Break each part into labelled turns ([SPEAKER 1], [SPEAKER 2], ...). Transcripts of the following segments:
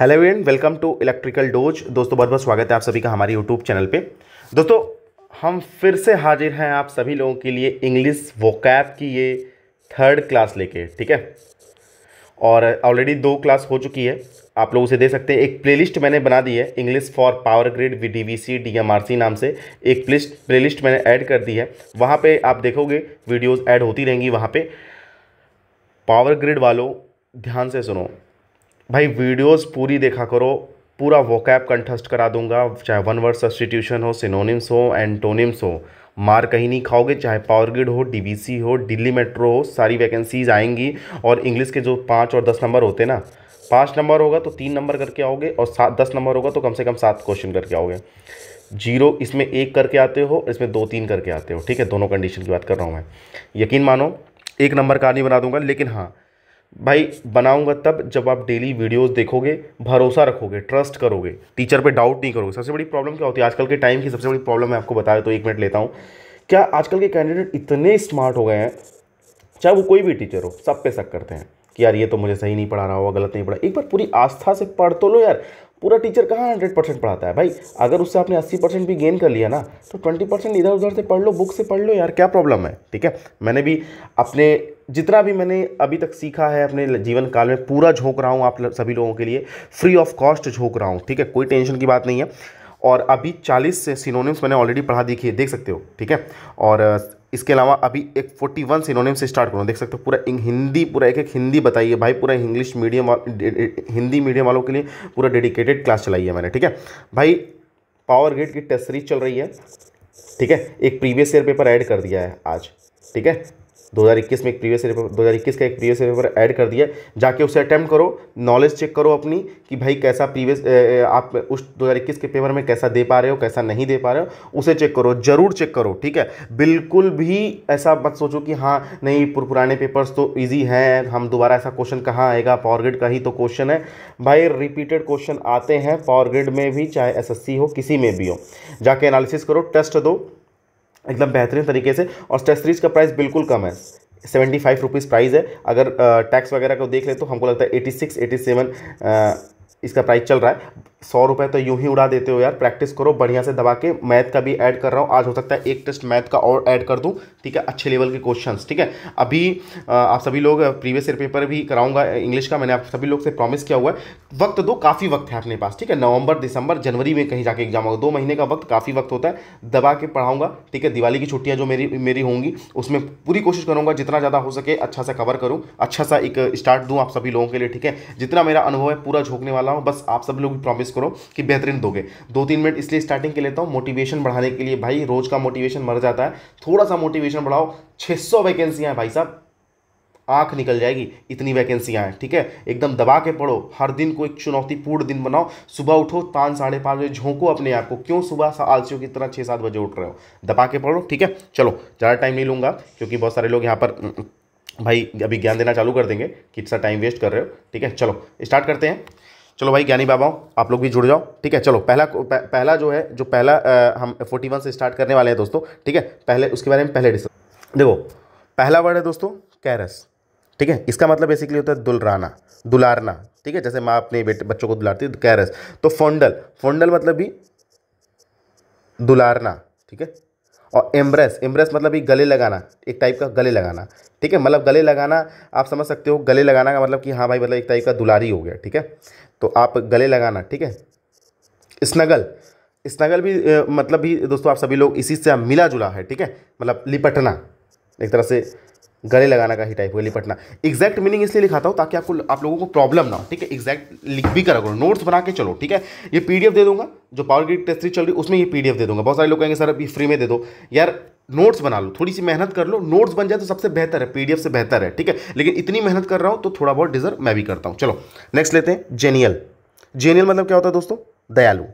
[SPEAKER 1] hello and welcome to electrical dose दोस्तों बहुत बहुत स्वागत है आप सभी का हमारे यूट्यूब चैनल पे दोस्तों हम फिर से हाजिर हैं आप सभी लोगों के लिए इंग्लिश वोकैब की ये थर्ड क्लास लेके ठीक है और ऑलरेडी दो क्लास हो चुकी है आप लोग उसे दे सकते हैं एक प्लेलिस्ट मैंने बना दी है English for power grid V D V C D M R C नाम से एक प्लिस्ट प्ले मैंने ऐड कर दी है वहाँ पर आप देखोगे वीडियोज़ ऐड होती रहेंगी वहाँ पर पावर ग्रिड वालों ध्यान से सुनो भाई वीडियोस पूरी देखा करो पूरा वोकैप कंठस्थ करा दूंगा चाहे वन वर्ड सब्सटीट्यूशन हो सिनोनिम्स हो एंटोनिम्स हो मार कहीं नहीं खाओगे चाहे पावर ग्रिड हो डीबीसी हो दिल्ली मेट्रो हो सारी वैकेंसीज आएंगी और इंग्लिश के जो पाँच और दस नंबर होते ना पाँच नंबर होगा तो तीन नंबर करके आओगे और सात दस नंबर होगा तो कम से कम सात क्वेश्चन करके आओगे जीरो इसमें एक करके आते हो इसमें दो तीन करके आते हो ठीक है दोनों कंडीशन की बात कर रहा हूँ मैं यकीन मानो एक नंबर का नहीं बना दूंगा लेकिन हाँ भाई बनाऊंगा तब जब आप डेली वीडियोस देखोगे भरोसा रखोगे ट्रस्ट करोगे टीचर पे डाउट नहीं करोगे सबसे बड़ी प्रॉब्लम क्या होती है आजकल के टाइम की सबसे बड़ी प्रॉब्लम मैं आपको बताया तो एक मिनट लेता हूँ क्या आजकल के कैंडिडेट इतने स्मार्ट हो गए हैं चाहे वो कोई भी टीचर हो सब पे शक करते हैं कि यार ये तो मुझे सही नहीं पढ़ा रहा होगा गलत नहीं पढ़ा एक बार पूरी आस्था से पढ़ तो लो यार पूरा टीचर कहाँ हंड्रेड परसेंट पढ़ाता है भाई अगर उससे आपने अस्सी परसेंट भी गेन कर लिया ना तो ट्वेंटी परसेंट इधर उधर से पढ़ लो बुक से पढ़ लो यार क्या प्रॉब्लम है ठीक है मैंने भी अपने जितना भी मैंने अभी तक सीखा है अपने जीवन काल में पूरा झोंक रहा हूँ आप सभी लोगों के लिए फ्री ऑफ कॉस्ट झोंक रहा हूँ ठीक है कोई टेंशन की बात नहीं है और अभी चालीस से सिनोनिम्स मैंने ऑलरेडी पढ़ा दिखी है देख सकते हो ठीक है और इसके अलावा अभी एक फोर्टी वन सिनोनिम से स्टार्ट करूँ देख सकते हो पूरा हिंदी पूरा एक एक हिंदी बताइए भाई पूरा इंग्लिश मीडियम हिंदी मीडियम वालों के लिए पूरा डेडिकेटेड क्लास चलाई है मैंने ठीक है भाई पावर ग्रेड की टेस्ट सीरीज चल रही है ठीक है एक प्रीवियस ईयर पेपर ऐड कर दिया है आज ठीक है 2021 में एक प्रीवियस पेपर इक्कीस का एक प्रीवियस पेपर ऐड कर दिया जाके उसे अटैम्प्ट करो नॉलेज चेक करो अपनी कि भाई कैसा प्रीवियस आप उस 2021 के पेपर में कैसा दे पा रहे हो कैसा नहीं दे पा रहे हो उसे चेक करो ज़रूर चेक करो ठीक है बिल्कुल भी ऐसा मत सोचो कि हाँ नहीं पुर पुराने पेपर्स तो ईजी हैं हम दोबारा ऐसा क्वेश्चन कहाँ आएगा पावर ग्रिड का ही तो क्वेश्चन है भाई रिपीटेड क्वेश्चन आते हैं पावर ग्रिड में भी चाहे सी हो किसी में भी हो जाके एनालिसिस करो टेस्ट दो एकदम बेहतरीन तरीके से और स्टेसरीज का प्राइस बिल्कुल कम है सेवेंटी फाइव रुपीज़ प्राइस है अगर टैक्स वगैरह को देख लें तो हमको लगता है एटी सिक्स एटी सेवन इसका प्राइस चल रहा है सौ रुपये तो यूँ ही उड़ा देते हो यार प्रैक्टिस करो बढ़िया से दबा के मैथ का भी ऐड कर रहा हूँ आज हो सकता है एक टेस्ट मैथ का और ऐड कर दूँ ठीक है अच्छे लेवल के क्वेश्चंस ठीक है अभी आप सभी लोग प्रीवियस ईयर पेपर भी कराऊंगा इंग्लिश का मैंने आप सभी लोग से प्रॉमिस किया हुआ है वक्त दो काफ़ी वक्त है अपने पास ठीक है नवंबर दिसंबर जनवरी में कहीं जाके एग्जाम होगा दो महीने का वक्त काफ़ी वक्त होता है दबा के पढ़ाऊंगा ठीक है दिवाली की छुट्टियाँ जो मेरी मेरी होंगी उसमें पूरी कोशिश करूँगा जितना ज़्यादा हो सके अच्छा सा कवर करूँ अच्छा सा एक स्टार्ट दूँ आप सभी लोगों के लिए ठीक है जितना मेरा अनुभव है पूरा झोंकने वाला हूँ बस आप सब लोग प्रॉमिस करो कि बेहतरीन दोगे दो तीन मिनट इसलिए स्टार्टिंग के लेता हूँ मोटिवेशन बढ़ाने के लिए भाई रोज का मोटिवेशन मर जाता है थोड़ा सा मोटिवेशन बढ़ाओ छः सौ वैकेंसियाँ भाई साहब आंख निकल जाएगी इतनी वैकेंसियाँ हैं ठीक है एकदम दबा के पढ़ो हर दिन को एक चुनौतीपूर्ण दिन बनाओ सुबह उठो पाँच साढ़े पाँच बजे झोंको अपने आप को क्यों सुबह आलसियों की तरह छः सात बजे उठ रहे हो दबा के पढ़ो ठीक है चलो ज़्यादा टाइम नहीं लूँगा क्योंकि बहुत सारे लोग यहाँ पर भाई अभी ज्ञान देना चालू कर देंगे कि टाइम वेस्ट कर रहे हो ठीक है चलो स्टार्ट करते हैं चलो भाई ज्ञानी बाबाओं आप लोग भी जुड़ जाओ ठीक है चलो पहला पहला जो है जो पहला हम फोर्टी वन से स्टार्ट करने वाले हैं दोस्तों ठीक है पहले उसके बारे में पहले डिस्कस देखो पहला वर्ड है दोस्तों कैरस ठीक है इसका मतलब बेसिकली होता है दुलराना दुलारना ठीक है जैसे माँ अपने बेटे बच्चों को दुलारती है तो कैरस तो फोंडल फोंडल मतलब भी दुलारना ठीक है और एम्ब्रेस एम्ब्रेस मतलब एक गले लगाना एक टाइप का गले लगाना ठीक है मतलब गले लगाना आप समझ सकते हो गले लगाना का मतलब कि हाँ भाई मतलब एक टाइप का दुलारी हो गया ठीक है तो आप गले लगाना ठीक है स्नगल स्नगल भी मतलब भी दोस्तों आप सभी लोग इसी से मिला जुला है ठीक है मतलब लिपटना एक तरह से गले लगाना का ही टाइप है लिपटना एग्जैक्ट मीनिंग इसलिए लिखाता हूँ ताकि आपको आप लोगों को प्रॉब्लम ना हो ठीक है एग्जैक्ट लिख भी करा करो नोट्स बना के चलो ठीक है ये पीडीएफ दे दूंगा जो पावर ग्रिड टेस्ट चल रही है उसमें ये पीडीएफ दे दूंगा बहुत सारे लोग कहेंगे सर अभी फ्री में दे दो यार नोट्स बना लो थोड़ी सी मेहनत कर लो नोट्स बन जाए तो सबसे बेहतर है पीडीएफ से बेहतर है ठीक है लेकिन इतनी मेहनत कर रहा हूँ तो थोड़ा बहुत डिजर्व मैं भी करता हूँ चलो नेक्स्ट लेते हैं जेनियल जेनियल मतलब क्या होता है दोस्तों दयालु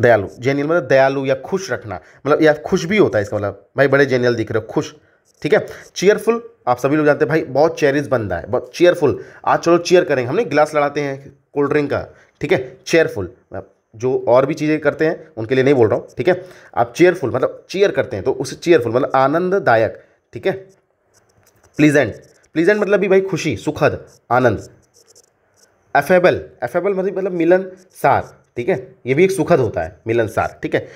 [SPEAKER 1] दयालु जेनियल मतलब दयालु या खुश रखना मतलब या खुश भी होता है इसका मतलब भाई बड़े जेनियल दिख रहे हो खुश ठीक है चेयरफुल आप सभी लोग जानते हैं भाई बहुत चेरिस बनता है बहुत चेयरफुल आज चलो चेयर करेंगे हमने गिलास लड़ाते हैं कोल्ड ड्रिंक का ठीक है चेयरफुल जो और भी चीज़ें करते हैं उनके लिए नहीं बोल रहा हूँ ठीक है आप चेयरफुल मतलब चेयर करते हैं तो उसे चेयरफुल मतलब आनंददायक ठीक है प्लीजेंट प्लीजेंट मतलब भी भाई खुशी सुखद आनंद एफेबल एफेबल मतलब मतलब मिलन सार ठीक है ये भी एक सुखद होता है मिलन सार ठीक है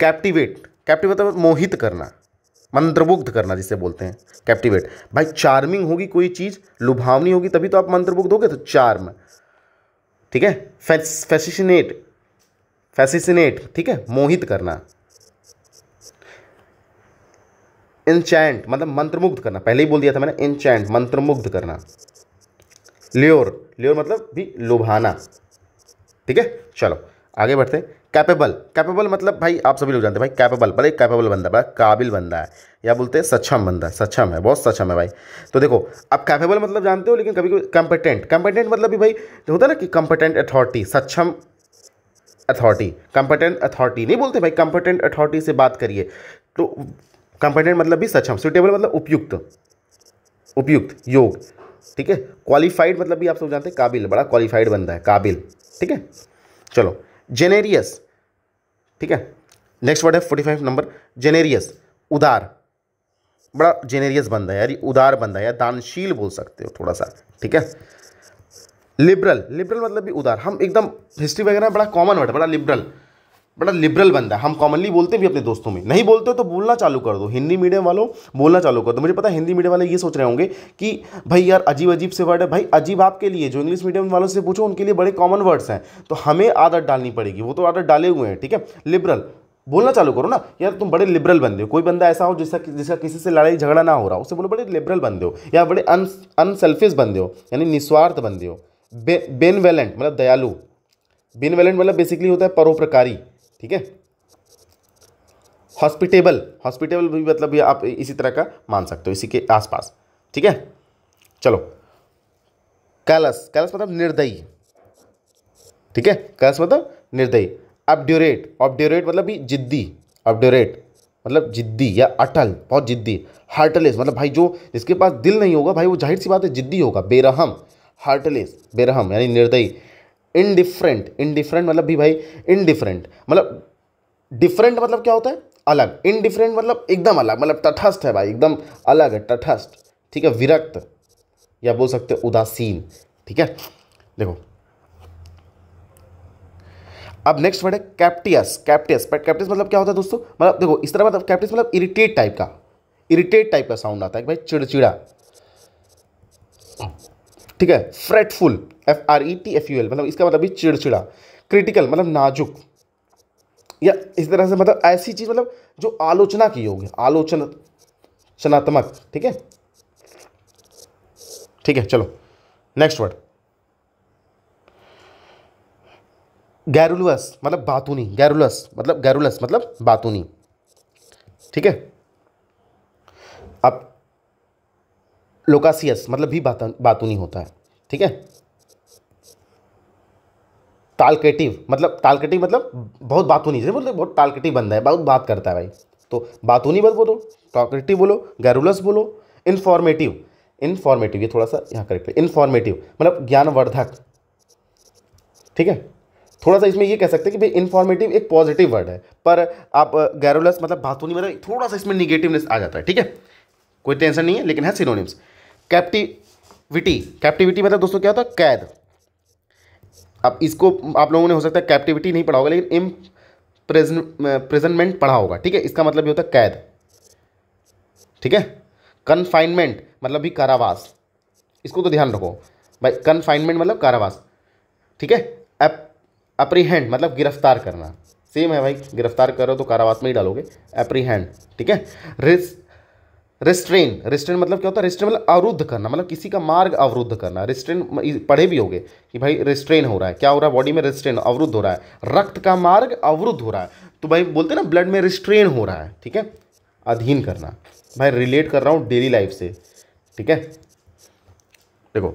[SPEAKER 1] कैप्टिवेट कैप्टिवेट मतलब मोहित करना मंत्रमुग्ध करना जिसे बोलते हैं कैप्टिवेट भाई चार्मिंग होगी कोई चीज़ लुभावनी होगी तभी तो आप मंत्रमुग्ध होगे तो चार्म ठीक है फैसिनेट फैसिनेट ठीक है मोहित करना इंचैंट मतलब मंत्रमुग्ध करना पहले ही बोल दिया था मैंने इंचैंट मंत्रमुग्ध करना लियोर लियोर मतलब भी लुभाना ठीक है चलो आगे बढ़ते कैपेबल कैपेबल मतलब भाई आप सभी लोग जानते हैं भाई कैपेबल भले कैपेबल बंदा बड़ा काबिल बंदा है या बोलते हैं सक्षम बंदा सक्षम है बहुत सक्षम है भाई तो देखो आप कैपेबल मतलब जानते हो लेकिन कभी कभी कंपटेंट कंपटेंट मतलब भी भाई होता है ना कि कंपटेंट अथॉरिटी सक्षम अथॉरिटी कंपटेंट अथॉरिटी नहीं बोलते भाई कंपटेंट अथॉरिटी से बात करिए तो कंपटेंट मतलब भी सक्षम सुटेबल मतलब उपयुक्त उपयुक्त योग ठीक है क्वालिफाइड मतलब भी आप सब जानते हैं काबिल बड़ा क्वालिफाइड बंदा है काबिल ठीक है चलो जेनेरियस ठीक है नेक्स्ट वर्ड है फोर्टी फाइव नंबर जेनेरियस उदार बड़ा जेनेरियस बंदा है यार उदार बंदा है दानशील बोल सकते हो थोड़ा सा ठीक है लिबरल लिबरल मतलब भी उदार हम एकदम हिस्ट्री वगैरह बड़ा कॉमन वर्ड है बड़ा लिबरल बड़ा लिबरल बंदा है हम कॉमनली बोलते भी अपने दोस्तों में नहीं बोलते तो बोलना चालू कर दो हिंदी मीडियम वालों बोलना चालू कर दो मुझे पता है हिंदी मीडियम वाले ये सोच रहे होंगे कि भाई यार अजीब अजीब से वर्ड है भाई अजीब आपके लिए जो इंग्लिश मीडियम वालों से पूछो उनके लिए बड़े कॉमन वर्ड्स हैं तो हमें आदत डालनी पड़ेगी वो तो आदत डाले हुए हैं ठीक है लिबरल बोलना चालू करो ना यार तुम बड़े लिबरल बंदे हो कोई बंदा ऐसा हो जिसका जिसका किसी से लड़ाई झगड़ा ना हो रहा उसे बोलो बड़े लिबरल बंदे हो या बड़े अन अनसेल्फिश बंदे हो यानी निस्वार्थ बंदे हो बेन बेनवेलेंट मतलब दयालु वैलेंट मतलब बेसिकली होता है परोप्रकारी ठीक है हॉस्पिटेबल हॉस्पिटेबल भी मतलब भी आप इसी तरह का मान सकते हो इसी के आसपास ठीक है चलो कैलस कैलस मतलब निर्दयी ठीक है कैलस मतलब निर्दयी अपड्यूरेट अपड्यूरेट मतलब भी जिद्दी अपड्यूरेट मतलब जिद्दी या अटल बहुत जिद्दी हार्टलेस मतलब भाई जो जिसके पास दिल नहीं होगा भाई वो जाहिर सी बात है जिद्दी होगा बेरहम हार्टलेस बेरहम यानी निर्दयी इनडिफरेंट इनडिफरेंट मतलब भी भाई इनडिफरेंट मतलब डिफरेंट मतलब क्या होता है अलग इनडिफरेंट मतलब एकदम अलग मतलब तटस्थ है भाई एकदम अलग है तटस्थ ठीक है विरक्त या बोल सकते उदासीन ठीक है देखो अब नेक्स्ट वर्ड है कैप्टियस कैप्टियस कैप्टियस मतलब क्या होता है दोस्तों मतलब देखो इस तरह मतलब कैप्टियस मतलब इरिटेट टाइप का इरिटेट टाइप का साउंड आता है भाई चिड़चिड़ा ठीक है fretful F R E T F U L मतलब इसका मतलब भी चिड़चिड़ा क्रिटिकल मतलब नाजुक या इस तरह से मतलब ऐसी चीज़ मतलब जो आलोचना की होगी आलोचनात्मक ठीक है ठीक है चलो नेक्स्ट वर्ड गैरुलस मतलब बातूनी गैरुलस मतलब गैरुलस मतलब बातूनी ठीक है अब लोकासियस मतलब भी बात बातूनी होता है ठीक है टालकेटिव मतलब टालकेटिव मतलब बहुत बातूनी जैसे बोलते बहुत टालकेटिव बंदा है बहुत बात करता है भाई तो बातूनी बस बोलो टॉकेटिव बोलो गैरुलस बोलो इन्फॉर्मेटिव इन्फॉर्मेटिव ये थोड़ा सा यहाँ करेक्ट है इन्फॉर्मेटिव मतलब ज्ञानवर्धक ठीक है थोड़ा सा इसमें ये कह सकते हैं कि भाई इन्फॉर्मेटिव एक पॉजिटिव वर्ड है पर आप गैरुलस मतलब बातूनी मतलब थोड़ा सा इसमें निगेटिवनेस आ जाता है ठीक है कोई टेंशन नहीं है लेकिन है सिनोनिम्स कैप्टिविटी कैप्टिविटी मतलब दोस्तों क्या होता है कैद अब इसको आप लोगों ने हो सकता है कैप्टिविटी नहीं पढ़ा होगा लेकिन इम प्रेजेंटमेंट पढ़ा होगा ठीक है इसका मतलब ये होता है कैद ठीक है कन्फाइनमेंट मतलब भी कारावास इसको तो ध्यान रखो भाई कन्फाइनमेंट मतलब कारावास ठीक है अप्रीहेंड मतलब गिरफ्तार करना सेम है भाई गिरफ्तार करो तो कारावास में ही डालोगे अप्रीहेंड ठीक है रिस्क रिस्ट्रेन रिस्ट्रेन मतलब क्या होता है रिस्ट्रेन मतलब अवरुद्ध करना मतलब किसी का मार्ग अवरुद्ध करना रिस्ट्रेन पढ़े भी होंगे कि भाई रिस्ट्रेन हो रहा है क्या हो रहा है बॉडी में रिस्ट्रेन अवरुद्ध हो रहा है रक्त का मार्ग अवरुद्ध हो रहा है तो भाई बोलते हैं ना ब्लड में रिस्ट्रेन हो रहा है ठीक है अधीन करना भाई रिलेट कर रहा हूँ डेली लाइफ से ठीक है देखो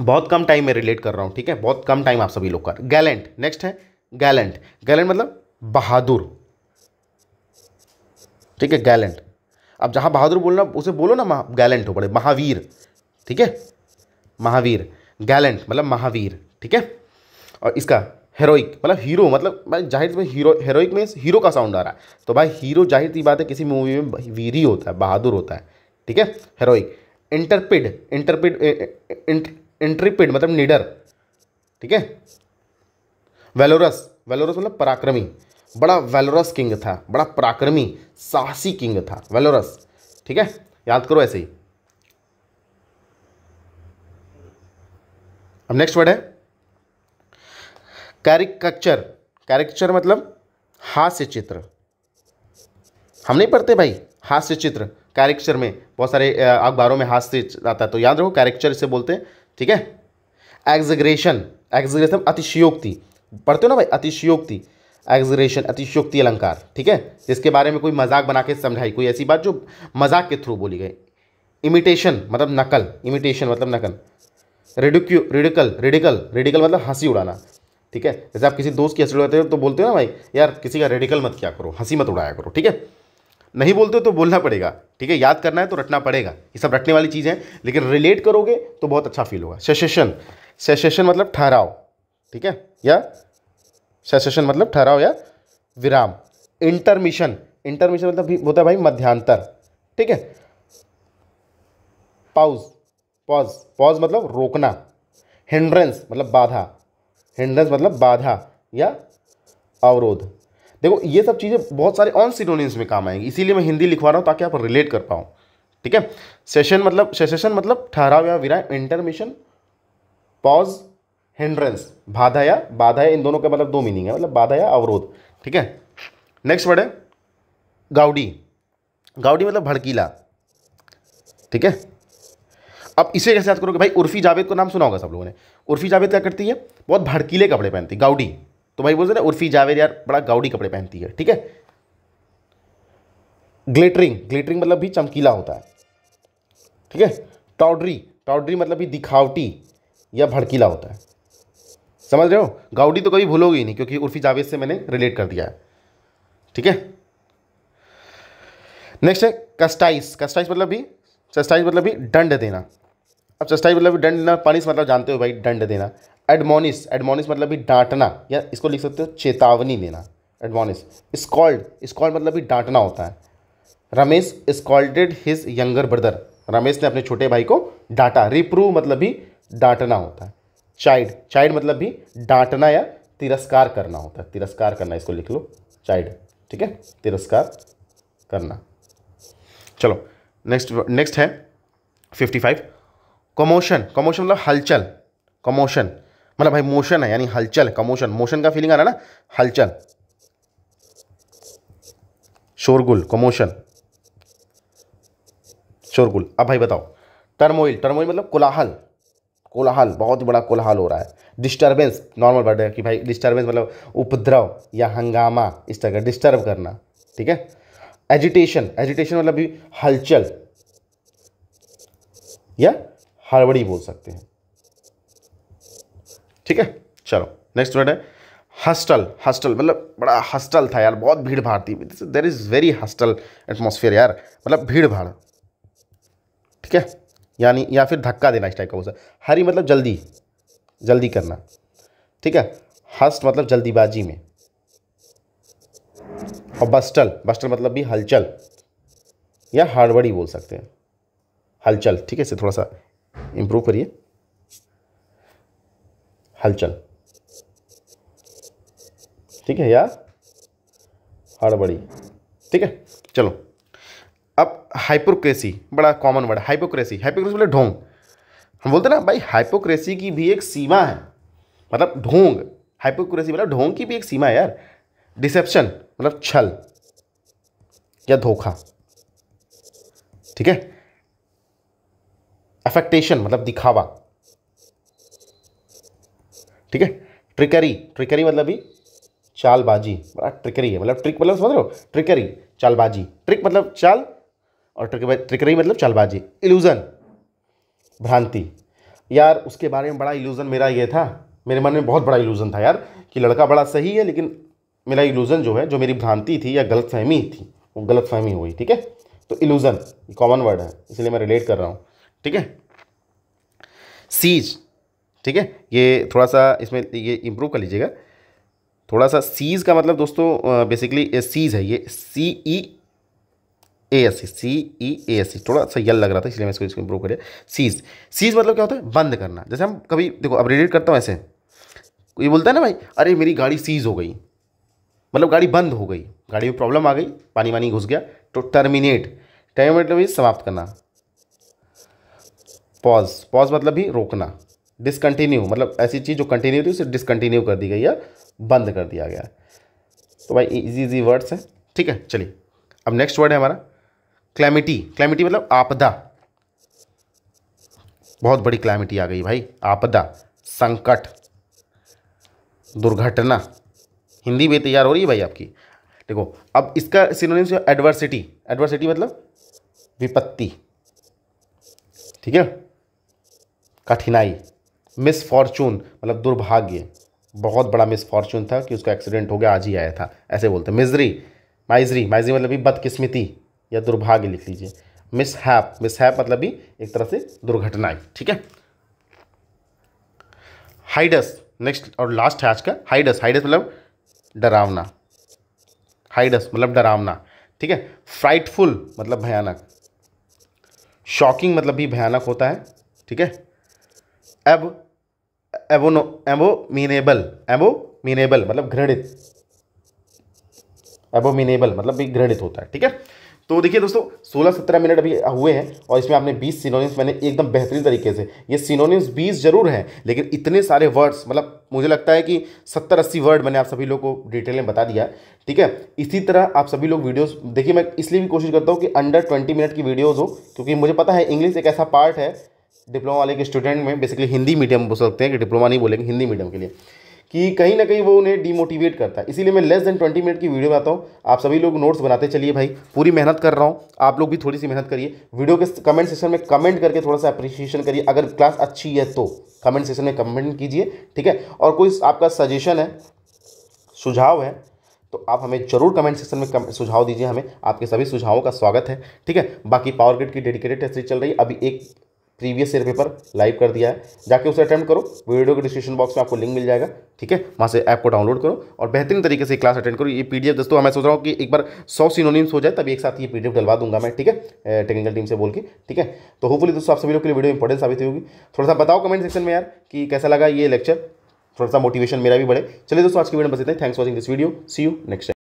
[SPEAKER 1] बहुत कम टाइम में रिलेट कर रहा हूँ ठीक है बहुत कम टाइम आप सभी लोग का गैलेंट नेक्स्ट है गैलेंट गैलेंट मतलब बहादुर ठीक है गैलेंट अब जहाँ बहादुर बोलना उसे बोलो ना गैलेंट हो पड़े महावीर ठीक है महावीर गैलेंट मतलब महावीर ठीक है और इसका हेरोइक मतलब हीरो मतलब भाई जाहिर में हीरो हेरोइक में हीरो का साउंड आ रहा है तो भाई हीरो जाहिर सी बात है किसी मूवी में वीर ही होता है बहादुर होता है ठीक है हेरोइक इंटरपिड इंटरपिड इंट्रिपिड मतलब निडर ठीक है वेलोरस वेलोरस मतलब पराक्रमी बड़ा वेलोरस किंग था बड़ा पराक्रमी साहसी किंग था वेलोरस ठीक है याद करो ऐसे ही अब नेक्स्ट वर्ड है कैरिकचर कैरिकचर मतलब हास्य चित्र हम नहीं पढ़ते भाई हास्य चित्र कैरिक्चर में बहुत सारे अखबारों में हास्य आता है तो याद रखो कैरेक्चर इसे बोलते हैं ठीक है एग्जग्रेशन एग्जग्रेशन मतलब अतिशयोक्ति पढ़ते हो ना भाई अतिशयोक्ति एग्जरेशन अतिशोक्ति अलंकार ठीक है जिसके बारे में कोई मजाक बना के समझाई कोई ऐसी बात जो मजाक के थ्रू बोली गई इमिटेशन मतलब नकल इमिटेशन मतलब नकल रेडिक्यू रिडिकल रेडिकल रेडिकल मतलब हंसी उड़ाना ठीक है जैसे आप किसी दोस्त की हंसी उड़ाते हो तो बोलते हो ना भाई यार किसी का रेडिकल मत क्या करो हंसी मत उड़ाया करो ठीक है नहीं बोलते हो तो बोलना पड़ेगा ठीक है याद करना है तो रटना पड़ेगा ये सब रटने वाली चीज़ें लेकिन रिलेट करोगे तो बहुत अच्छा फील होगा सेशेशन सेशेशन मतलब ठहराओ ठीक है या सेसेशन मतलब ठहराव या विराम इंटरमिशन इंटरमिशन मतलब होता है भाई मध्यांतर ठीक है पाउज पॉज पॉज मतलब रोकना हिंड्रेंस मतलब बाधा हिंड्रेंस मतलब बाधा या अवरोध देखो ये सब चीज़ें बहुत सारे ऑन सिनोनिम्स में काम आएंगी इसीलिए मैं हिंदी लिखवा रहा हूँ ताकि आप रिलेट कर पाऊँ ठीक है सेशन मतलब सेशन मतलब ठहराव या विराम इंटरमिशन पॉज हिंड्रेंस बाधा या बाधा या इन दोनों के मतलब दो मीनिंग है मतलब बाधा या अवरोध ठीक है नेक्स्ट वर्ड है गाउडी गाउडी मतलब भड़कीला ठीक है अब इसे कैसे याद करोगे भाई उर्फी जावेद को नाम सुना होगा सब लोगों ने उर्फी जावेद क्या करती है बहुत भड़कीले कपड़े पहनती है गाउडी तो भाई बोलते ना उर्फी जावेद यार बड़ा गाउडी कपड़े पहनती है ठीक है ग्लिटरिंग ग्लिटरिंग मतलब भी चमकीला होता है ठीक है टॉडरी टॉडरी मतलब भी दिखावटी या भड़कीला होता है समझ रहे हो गाउडी तो कभी भूलोगे ही नहीं क्योंकि उर्फी जावेद से मैंने रिलेट कर दिया है ठीक है नेक्स्ट है कस्टाइस कस्टाइस मतलब भी चस्टाइज मतलब भी दंड देना अब चस्टाइज मतलब दंड देना पनिश मतलब जानते हो भाई दंड देना एडमोनिस एडमोनिस मतलब भी डांटना या इसको लिख सकते हो चेतावनी देना एडमोनिस स्कॉल्ड स्कॉल्ड मतलब भी डांटना होता है Ramesh scolded his younger brother Ramesh ने अपने छोटे भाई को डांटा रिप्रूव मतलब भी डांटना होता है चाइड चाइड मतलब भी डांटना या तिरस्कार करना होता है तिरस्कार करना इसको लिख लो चाइड ठीक है तिरस्कार करना चलो नेक्स्ट नेक्स्ट है फिफ्टी फाइव कमोशन कमोशन मतलब हलचल कमोशन मतलब भाई मोशन है यानी हलचल कमोशन मोशन का फीलिंग आ रहा है ना हलचल शोरगुल कमोशन शोरगुल अब भाई बताओ टर्मोइल टर्मोइल मतलब कोलाहल कोलाहल बहुत ही बड़ा कोलाहल हो रहा है डिस्टर्बेंस नॉर्मल वर्ड है कि भाई डिस्टर्बेंस मतलब उपद्रव या हंगामा इस तरह का डिस्टर्ब करना ठीक है एजिटेशन एजिटेशन मतलब भी हलचल या हड़बड़ी बोल सकते हैं ठीक है चलो नेक्स्ट वर्ड है हस्टल हस्टल मतलब बड़ा हस्टल था यार बहुत भीड़ भाड़ थी there is very hustle atmosphere यार मतलब भीड़ भाड़ ठीक है यानी या फिर धक्का देना इस टाइप का हो है हरी मतलब जल्दी जल्दी करना ठीक है हस्त मतलब जल्दीबाजी में और बस्टल बस्टल मतलब भी हलचल या हड़बड़ी बोल सकते हैं हलचल ठीक है इसे थोड़ा सा इंप्रूव करिए हलचल ठीक है या हड़बड़ी ठीक है चलो अब हाइपोक्रेसी बड़ा कॉमन वर्ड हाइपोक्रेसी हाइपोक्रेसी बोले ढोंग हम बोलते ना भाई हाइपोक्रेसी की भी एक सीमा है मतलब ढोंग हाइपोक्रेसी मतलब ढोंग की भी एक सीमा है यार डिसेप्शन मतलब छल या धोखा ठीक है अफेक्टेशन मतलब दिखावा ठीक है ट्रिकरी ट्रिकरी मतलब भी चालबाजी बड़ा ट्रिकरी है मतलब ट्रिक मतलब समझ लो ट्रिकरी चालबाजी ट्रिक मतलब चाल और ट्रिकरी मतलब चालबाजी इल्यूज़न भ्रांति यार उसके बारे में बड़ा इल्यूज़न मेरा ये था मेरे मन में बहुत बड़ा इल्यूज़न था यार कि लड़का बड़ा सही है लेकिन मेरा इल्यूज़न जो है जो मेरी भ्रांति थी या गलत फहमी थी वो गलत फहमी हुई ठीक है तो इल्यूज़न कॉमन वर्ड है इसलिए मैं रिलेट कर रहा हूँ ठीक है सीज ठीक है ये थोड़ा सा इसमें ये इम्प्रूव कर लीजिएगा थोड़ा सा सीज़ का मतलब दोस्तों बेसिकली सीज़ है ये C E e A S C C E A S C थोड़ा सा यल लग रहा था इसलिए मैं इसको इसको इम्प्रूव करिए सीज सीज मतलब क्या होता है बंद करना जैसे हम कभी देखो अब रेडिट करता हूँ ऐसे ये बोलता है ना भाई अरे मेरी गाड़ी सीज हो गई मतलब गाड़ी बंद हो गई गाड़ी में प्रॉब्लम आ गई पानी वानी घुस गया तो टर्मिनेट टर्मिनेट मतलब समाप्त करना पॉज पॉज मतलब भी रोकना डिसकंटिन्यू मतलब ऐसी चीज़ जो कंटिन्यू थी उसे डिसकंटिन्यू कर दी गई या बंद कर दिया गया तो भाई इजी इजी वर्ड्स हैं ठीक है चलिए अब नेक्स्ट वर्ड है हमारा क्लैमिटी क्लैमिटी मतलब आपदा बहुत बड़ी क्लैमिटी आ गई भाई आपदा संकट दुर्घटना हिंदी में तैयार हो रही है भाई आपकी देखो अब इसका सिनोनिम्स एडवर्सिटी एडवर्सिटी मतलब विपत्ति ठीक है कठिनाई मिसफॉर्चून मतलब दुर्भाग्य बहुत बड़ा मिसफॉर्चून था कि उसका एक्सीडेंट हो गया आज ही आया था ऐसे बोलते हैं मिजरी माइजरी माइजरी मतलब भी बदकिस्मती या दुर्भाग्य लिख लीजिए मिसहैप मिसहैप मतलब भी एक तरह से दुर्घटनाएं ठीक है हाइडस नेक्स्ट और लास्ट है आज का हाइडस हाइडस मतलब डरावना हाइडस मतलब डरावना ठीक है फ्राइटफुल मतलब भयानक शॉकिंग मतलब भी भयानक होता है ठीक है एब एबोनो एबोमिनेबल एबोमिनेबल मतलब घृणित एबोमिनेबल मतलब भी घृणित होता है ठीक है तो देखिए दोस्तों 16-17 मिनट अभी हुए हैं और इसमें आपने 20 सिनोनिम्स मैंने एकदम बेहतरीन तरीके से ये सिनोनिम्स 20 जरूर हैं लेकिन इतने सारे वर्ड्स मतलब मुझे लगता है कि 70-80 वर्ड मैंने आप सभी लोग को डिटेल में बता दिया ठीक है इसी तरह आप सभी लोग वीडियोस देखिए मैं इसलिए भी कोशिश करता हूँ कि अंडर ट्वेंटी मिनट की वीडियोज़ हो क्योंकि मुझे पता है इंग्लिश एक ऐसा पार्ट है डिप्लोमा वाले के स्टूडेंट में बेसिकली हिंदी मीडियम बोल सकते हैं कि डिप्लोमा नहीं बोलेंगे हिंदी मीडियम के लिए कि कहीं ना कहीं वो उन्हें डीमोटिवेट करता है इसीलिए मैं लेस देन ट्वेंटी मिनट की वीडियो बनाता हूँ आप सभी लोग नोट्स बनाते चलिए भाई पूरी मेहनत कर रहा हूँ आप लोग भी थोड़ी सी मेहनत करिए वीडियो के कमेंट सेशन में कमेंट करके थोड़ा सा अप्रिशिएशन करिए अगर क्लास अच्छी है तो कमेंट सेशन में कमेंट कीजिए ठीक है और कोई आपका सजेशन है सुझाव है तो आप हमें जरूर कमेंट सेक्शन में सुझाव दीजिए हमें आपके सभी सुझावों का स्वागत है ठीक है बाकी पावर ग्रिड की डेडिकेटेड टेस्ट चल रही है अभी एक प्रीवियस ईयर पेपर लाइव कर दिया है जाके उसे अटेंड करो वीडियो के डिस्क्रिप्शन बॉक्स में आपको लिंक मिल जाएगा ठीक है वहाँ से ऐप को डाउनलोड करो और बेहतरीन तरीके से क्लास अटेंड करो ये पीडीएफ दोस्तों मैं सोच रहा हूँ कि एक बार सौ सिनोनिम्स हो जाए तभी एक साथ ये पीडीएफ डलवा दूंगा मैं ठीक है टेक्निकल टीम से बोल के ठीक है तो होपफुली दोस्तों आप सभी लोग के लिए वीडियो इंपॉर्टेंट साबित होगी थोड़ा सा बताओ कमेंट सेक्शन में यार कि कैसा लगा ये लेक्चर थोड़ा सा मोटिवेशन मेरा भी बढ़े चलिए दोस्तों आज की वीडियो बस इतना thanks watching this video see you next